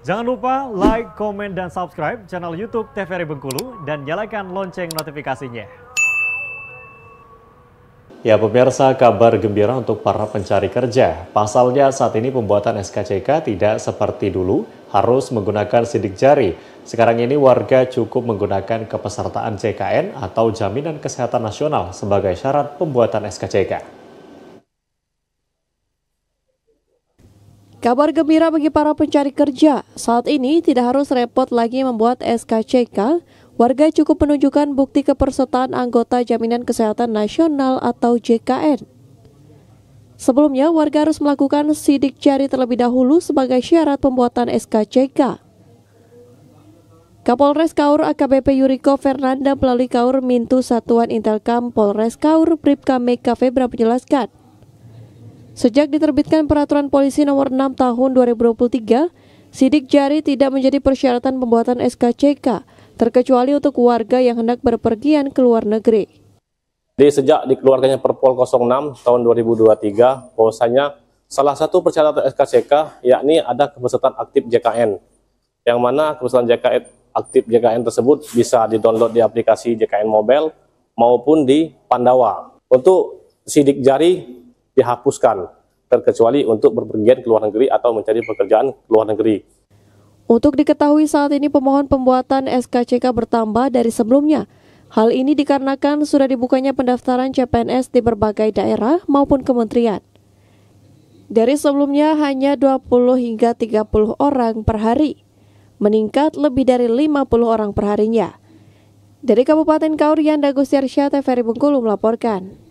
Jangan lupa like, komen, dan subscribe channel YouTube TVRI Bengkulu dan nyalakan lonceng notifikasinya. Ya pemirsa, kabar gembira untuk para pencari kerja. Pasalnya saat ini pembuatan SKCK tidak seperti dulu, harus menggunakan sidik jari. Sekarang ini warga cukup menggunakan kepesertaan CKN atau Jaminan Kesehatan Nasional sebagai syarat pembuatan SKCK. Kabar gembira bagi para pencari kerja, saat ini tidak harus repot lagi membuat SKCK, warga cukup menunjukkan bukti kepersertaan anggota Jaminan Kesehatan Nasional atau JKN. Sebelumnya, warga harus melakukan sidik jari terlebih dahulu sebagai syarat pembuatan SKCK. Kapolres Kaur AKBP Yuriko Fernanda melalui Kaur Mintu Satuan Intelkam Polres Kaur Bribka Febra menjelaskan, Sejak diterbitkan Peraturan Polisi Nomor 6 Tahun 2023, sidik jari tidak menjadi persyaratan pembuatan SKCK, terkecuali untuk warga yang hendak berpergian ke luar negeri. Jadi sejak dikeluarkannya Perpol 06 tahun 2023, bahwasanya salah satu persyaratan SKCK yakni ada kepesertaan aktif JKN, yang mana kepesertaan JKN aktif JKN tersebut bisa didownload di aplikasi JKN Mobile maupun di Pandawa. Untuk sidik jari dihapuskan, terkecuali untuk berpergian ke luar negeri atau mencari pekerjaan ke luar negeri. Untuk diketahui saat ini pemohon pembuatan SKCK bertambah dari sebelumnya. Hal ini dikarenakan sudah dibukanya pendaftaran CPNS di berbagai daerah maupun kementerian. Dari sebelumnya hanya 20 hingga 30 orang per hari, meningkat lebih dari 50 orang perharinya. Dari Kabupaten Kaurian, Dagustiarsyah, TVRI Bengkulu melaporkan.